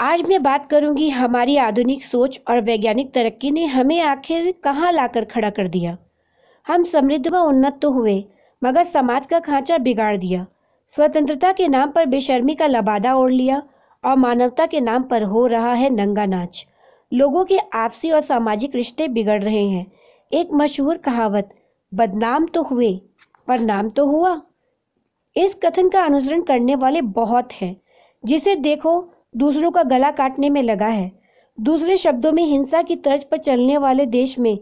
आज मैं बात करूंगी हमारी आधुनिक सोच और वैज्ञानिक तरक्की ने हमें आखिर कहाँ लाकर खड़ा कर दिया हम समृद्ध व उन्नत तो हुए मगर समाज का खांचा बिगाड़ दिया स्वतंत्रता के नाम पर बेशर्मी का लबादा ओढ़ लिया और मानवता के नाम पर हो रहा है नंगा नाच लोगों के आपसी और सामाजिक रिश्ते बिगड़ रहे हैं एक मशहूर कहावत बदनाम तो हुए पर नाम तो हुआ इस कथन का अनुसरण करने वाले बहुत हैं जिसे देखो दूसरों का गला काटने में लगा है दूसरे शब्दों में हिंसा की तर्ज पर चलने वाले देश में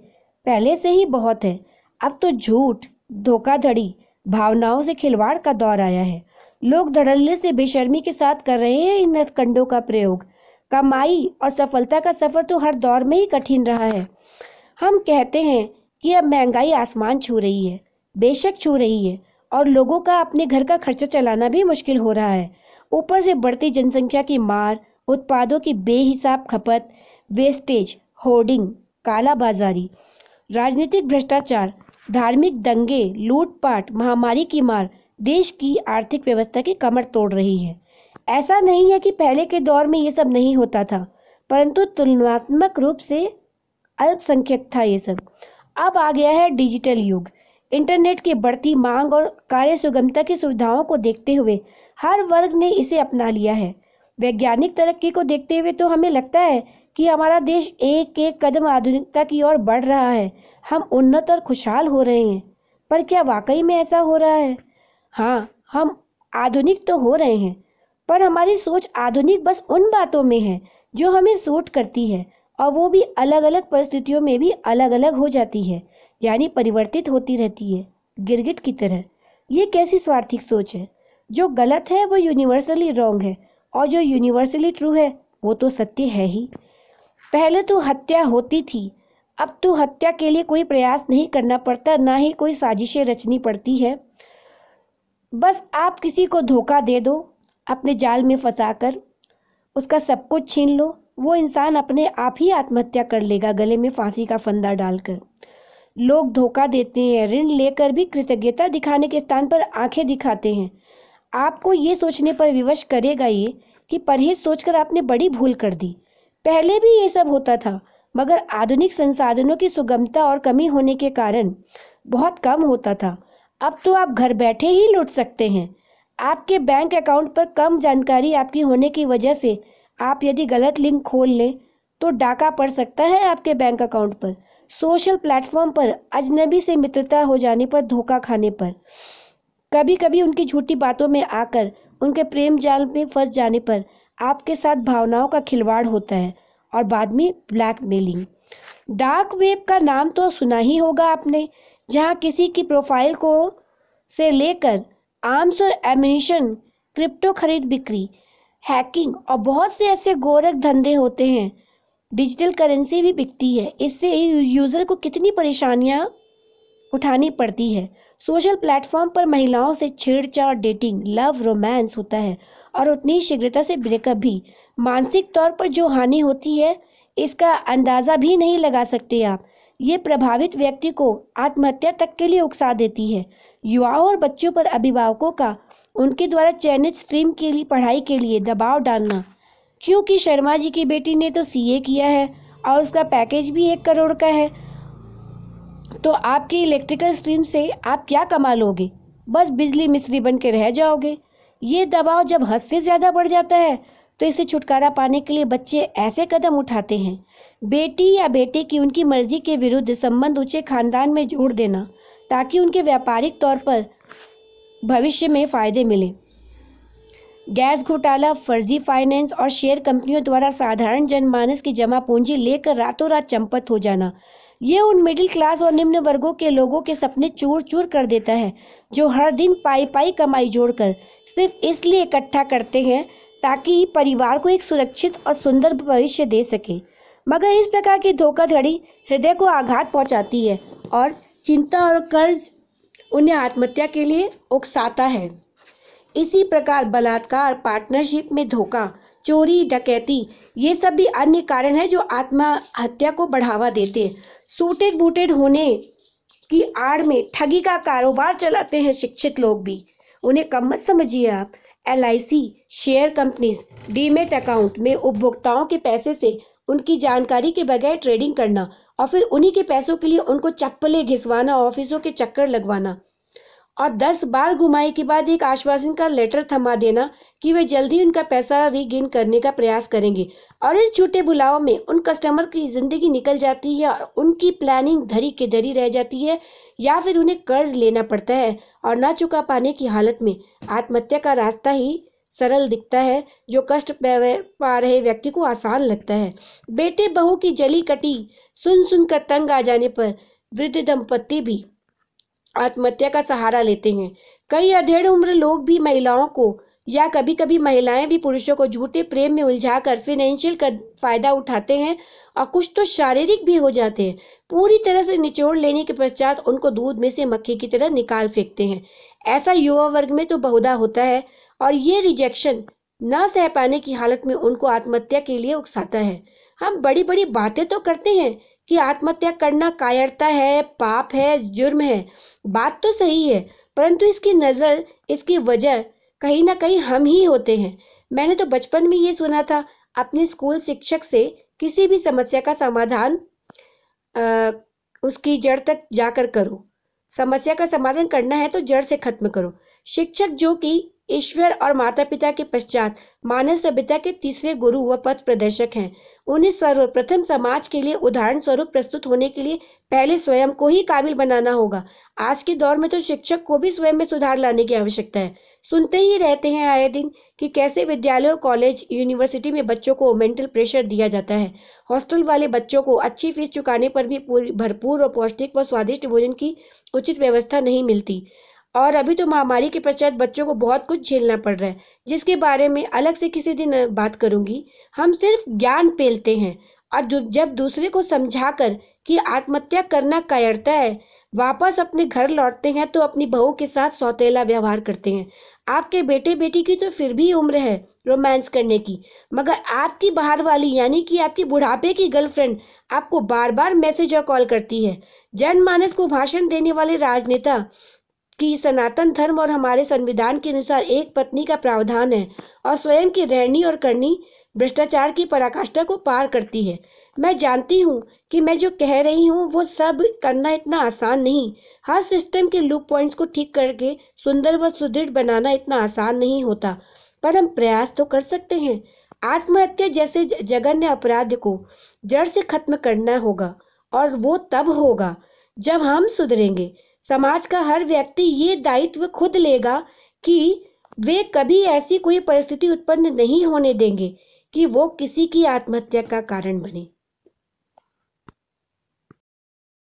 पहले से ही बहुत है अब तो झूठ धोखाधड़ी भावनाओं से खिलवाड़ का दौर आया है लोग धड़ल्ले से बेशर्मी के साथ कर रहे हैं इन नतकंडों का प्रयोग कमाई और सफलता का सफर तो हर दौर में ही कठिन रहा है हम कहते हैं कि अब महंगाई आसमान छू रही है बेशक छू रही है और लोगों का अपने घर का खर्चा चलाना भी मुश्किल हो रहा है ऊपर से बढ़ती जनसंख्या की मार उत्पादों की बेहिसाब खपत वेस्टेज होर्डिंग कालाबाजारी राजनीतिक भ्रष्टाचार धार्मिक दंगे लूटपाट महामारी की मार देश की आर्थिक व्यवस्था की कमर तोड़ रही है ऐसा नहीं है कि पहले के दौर में ये सब नहीं होता था परंतु तुलनात्मक रूप से अल्पसंख्यक था ये सब अब आ गया है डिजिटल युग इंटरनेट की बढ़ती मांग और कार्य सुगमता की सुविधाओं को देखते हुए हर वर्ग ने इसे अपना लिया है वैज्ञानिक तरक्की को देखते हुए तो हमें लगता है कि हमारा देश एक एक कदम आधुनिकता की ओर बढ़ रहा है हम उन्नत और खुशहाल हो रहे हैं पर क्या वाकई में ऐसा हो रहा है हाँ हम आधुनिक तो हो रहे हैं पर हमारी सोच आधुनिक बस उन बातों में है जो हमें सूट करती है और वो भी अलग अलग परिस्थितियों में भी अलग अलग हो जाती है यानी परिवर्तित होती रहती है गिरगिट की तरह ये कैसी स्वार्थिक सोच है जो गलत है वो यूनिवर्सली रॉन्ग है और जो यूनिवर्सली ट्रू है वो तो सत्य है ही पहले तो हत्या होती थी अब तो हत्या के लिए कोई प्रयास नहीं करना पड़ता ना ही कोई साजिशें रचनी पड़ती है बस आप किसी को धोखा दे दो अपने जाल में फंसा कर उसका सब कुछ छीन लो वो इंसान अपने आप ही आत्महत्या कर लेगा गले में फांसी का फंदा डालकर लोग धोखा देते हैं ऋण लेकर भी कृतज्ञता दिखाने के स्थान पर आंखें दिखाते हैं आपको ये सोचने पर विवश करेगा ये कि परहेज सोचकर आपने बड़ी भूल कर दी पहले भी ये सब होता था मगर आधुनिक संसाधनों की सुगमता और कमी होने के कारण बहुत कम होता था अब तो आप घर बैठे ही लुट सकते हैं आपके बैंक अकाउंट पर कम जानकारी आपकी होने की वजह से आप यदि गलत लिंक खोल लें तो डाका पड़ सकता है आपके बैंक अकाउंट पर सोशल प्लेटफॉर्म पर अजनबी से मित्रता हो जाने पर धोखा खाने पर कभी कभी उनकी झूठी बातों में आकर उनके प्रेम जाल में फंस जाने पर आपके साथ भावनाओं का खिलवाड़ होता है और बाद में ब्लैकमेलिंग डार्क वेब का नाम तो सुना ही होगा आपने जहां किसी की प्रोफाइल को से लेकर आर्म्स और एमिनेशन क्रिप्टो खरीद बिक्री हैकिंग और बहुत से ऐसे गोरख धंधे होते हैं डिजिटल करेंसी भी बिकती है इससे यूज़र को कितनी परेशानियां उठानी पड़ती है सोशल प्लेटफॉर्म पर महिलाओं से छेड़छाड़ डेटिंग लव रोमांस होता है और उतनी शीघ्रता से ब्रेकअप भी मानसिक तौर पर जो हानि होती है इसका अंदाज़ा भी नहीं लगा सकते आप ये प्रभावित व्यक्ति को आत्महत्या तक के लिए उकसा देती है युवाओं और बच्चों पर अभिभावकों का उनके द्वारा चयनित स्ट्रीम के लिए पढ़ाई के लिए दबाव डालना क्योंकि शर्मा जी की बेटी ने तो सीए किया है और उसका पैकेज भी एक करोड़ का है तो आपकी इलेक्ट्रिकल स्ट्रीम से आप क्या कमा लोगे बस बिजली मिस्त्री बन के रह जाओगे ये दबाव जब हद से ज़्यादा बढ़ जाता है तो इसे छुटकारा पाने के लिए बच्चे ऐसे कदम उठाते हैं बेटी या बेटे की उनकी मर्जी के विरुद्ध संबंध ऊँचे खानदान में जोड़ देना ताकि उनके व्यापारिक तौर पर भविष्य में फ़ायदे मिले गैस घोटाला फर्जी फाइनेंस और शेयर कंपनियों द्वारा साधारण जनमानस की जमा पूंजी लेकर रातों रात चंपत हो जाना ये उन मिडिल क्लास और निम्न वर्गों के लोगों के सपने चूर चूर कर देता है जो हर दिन पाई पाई कमाई जोड़कर सिर्फ इसलिए इकट्ठा करते हैं ताकि परिवार को एक सुरक्षित और सुंदर भविष्य दे सके मगर इस प्रकार की धोखाधड़ी हृदय को आघात पहुंचाती है और चिंता और कर्ज उन्हें आत्महत्या के लिए उकसाता है इसी प्रकार बलात्कार पार्टनरशिप में धोखा चोरी डकैती ये सब भी अन्य कारण है जो आत्महत्या को बढ़ावा देते हैं सूटेड बूटेड होने की आड़ में ठगी का कारोबार चलाते हैं शिक्षित लोग भी उन्हें कम मत समझिए आप एल शेयर कंपनीज डीमेट अकाउंट में उपभोक्ताओं के पैसे से उनकी जानकारी के बगैर ट्रेडिंग करना और फिर उन्हीं के पैसों के लिए उनको चप्पलें घिसवाना ऑफिसों के चक्कर लगवाना और दस बार घुमाई के बाद एक आश्वासन का लेटर थमा देना कि वे जल्दी उनका पैसा रीगेन करने का प्रयास करेंगे और इस छोटे बुलाव में उन कस्टमर की ज़िंदगी निकल जाती है और उनकी प्लानिंग धरी के धरी रह जाती है या फिर उन्हें कर्ज लेना पड़ता है और ना चुका पाने की हालत में आत्महत्या का रास्ता ही सरल दिखता है जो कष्ट पा रहे व्यक्ति को आसान लगता है बेटे बहू की जली कटी सुन सुन कर तंग आ जाने पर वृद्ध दंपत्ति भी आत्महत्या का सहारा लेते हैं कई अधेड़ उम्र लोग भी महिलाओं को या कभी कभी महिलाएं भी पुरुषों को झूठे प्रेम में उलझा कर फिनेंशियल का फायदा उठाते हैं और कुछ तो शारीरिक भी हो जाते हैं पूरी तरह से निचोड़ लेने के पश्चात उनको दूध में से मक्खी की तरह निकाल फेंकते हैं ऐसा युवा वर्ग में तो बहुधा होता है और ये रिजेक्शन न सह पाने की हालत में उनको आत्महत्या के लिए उकसाता है हम बड़ी बड़ी बातें तो करते हैं कि आत्महत्या करना कायरता है पाप है जुर्म है बात तो सही है परंतु इसकी नज़र इसकी वजह कहीं ना कहीं हम ही होते हैं मैंने तो बचपन में ये सुना था अपने स्कूल शिक्षक से किसी भी समस्या का समाधान आ, उसकी जड़ तक जाकर करो समस्या का समाधान करना है तो जड़ से खत्म करो शिक्षक जो कि ईश्वर और माता पिता के पश्चात मानव सभ्यता के तीसरे गुरु व पथ प्रदर्शक हैं उन्हें सर्वप्रथम समाज के लिए उदाहरण स्वरूप प्रस्तुत होने के लिए पहले स्वयं को ही काबिल बनाना होगा आज के दौर में तो शिक्षक को भी स्वयं में सुधार लाने की आवश्यकता है सुनते ही रहते हैं आए दिन कि कैसे विद्यालयों कॉलेज यूनिवर्सिटी में बच्चों को मेंटल प्रेशर दिया जाता है हॉस्टल वाले बच्चों को अच्छी फीस चुकाने पर भी पूरी भरपूर और पौष्टिक व स्वादिष्ट भोजन की उचित व्यवस्था नहीं मिलती और अभी तो महामारी के पश्चात बच्चों को बहुत कुछ झेलना पड़ रहा है जिसके बारे में अलग से किसी दिन बात करूंगी हम सिर्फ ज्ञान पेलते हैं और जब दूसरे को समझाकर कि आत्महत्या करना कायरता है वापस अपने घर लौटते हैं तो अपनी बहू के साथ सौतेला व्यवहार करते हैं आपके बेटे बेटी की तो फिर भी उम्र है रोमांस करने की मगर आपकी बाहर वाली यानी कि आपकी बुढ़ापे की गर्लफ्रेंड आपको बार बार मैसेज और कॉल करती है जनमानस को भाषण देने वाले राजनेता कि सनातन धर्म और हमारे संविधान के अनुसार एक पत्नी का प्रावधान है और स्वयं की रहनी और करनी भ्रष्टाचार की पराकाष्ठा को पार करती है मैं जानती हूँ कि मैं जो कह रही हूँ वो सब करना इतना आसान नहीं हर सिस्टम के लूप पॉइंट्स को ठीक करके सुंदर व सुदृढ़ बनाना इतना आसान नहीं होता पर हम प्रयास तो कर सकते हैं आत्महत्या जैसे जघन्य अपराध को जड़ से खत्म करना होगा और वो तब होगा जब हम सुधरेंगे समाज का हर व्यक्ति ये दायित्व खुद लेगा कि वे कभी ऐसी कोई परिस्थिति उत्पन्न नहीं होने देंगे कि वो किसी की आत्महत्या का कारण बने